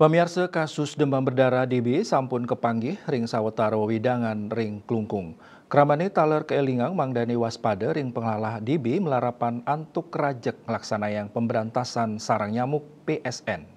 Pemirsa kasus demam berdarah DB sampun kepanggih ring sawetara widangan ring klungkung. Kramani taler keelingang mangdani waspada ring pengalah DB melarapan antuk melaksanai yang pemberantasan sarang nyamuk PSN.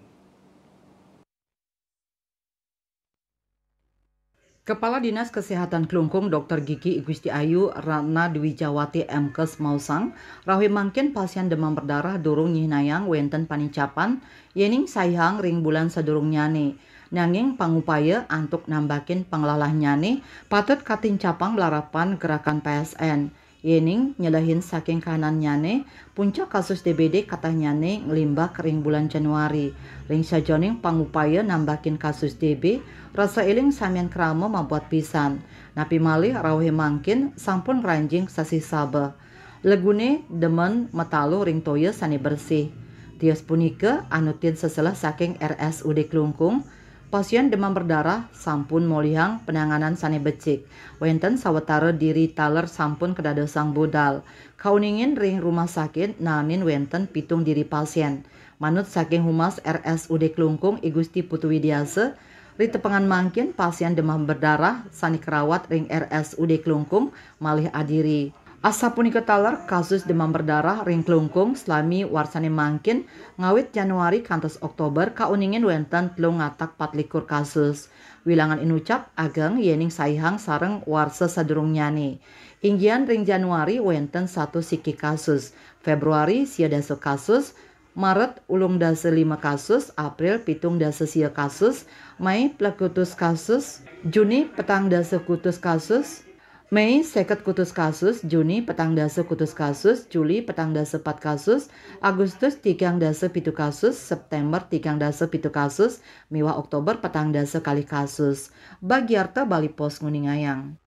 Kepala Dinas Kesehatan Klungkung Dr. Gigi Igusti Ayu Ratna Dwijawati Mkes Mausang, rawi mangkin pasien demam berdarah durung nyihnayang wenten panicapan, yening sayang ring bulan sedurung nyane. Nanging pangupaya antuk nambakin Pengelalah nyane, patut katin capang Larapan gerakan PSN. Yening nyelahin saking kanan nyane, puncak kasus DBD kata nyane ngelimbah kering bulan Januari. Ring sajoning pangupaya nambahkin kasus DB, rasa iling samian krama membuat pisan. Napi Mali rawih mangkin sampun ranjing sasi sabe. Legune demen metalu ring toya sani bersih. Tias punike anutin seselah saking RSUD Klungkung, pasien demam berdarah sampun molihang penanganan sane becik. Wenten sawetara diri taler sampun kedada sang budal. Kauningin ring rumah sakit namin wenten pitung diri pasien. Manut saking humas RSUD Kelungkung Igusti Putu Widiase, Ri mangkin pasien demam berdarah sani kerawat ring RSUD Kelungkung malih adiri. Asa punika taler kasus demam berdarah ring klungkung selami warsane mangkin ngawit Januari kantos Oktober kauningin wenten telung ngatak patlikur kasus. Wilangan inucap ageng yening saihang sareng warsa sadurung nyane. Inggian ring Januari wenten satu siki kasus. Februari sia dasu kasus. Maret ulung dasa lima kasus, April pitung dasa sia kasus, Mei plekutus kasus, Juni petang dasa kutus kasus, Mei seket kutus kasus, Juni petang dasa kutus kasus, Juli petang dasa pat kasus, Agustus tigang dasa pitu kasus, September tigang dasa pitu kasus, miwa Oktober petang dasa kali kasus. Bagiarta Bali Pos Nguningayang.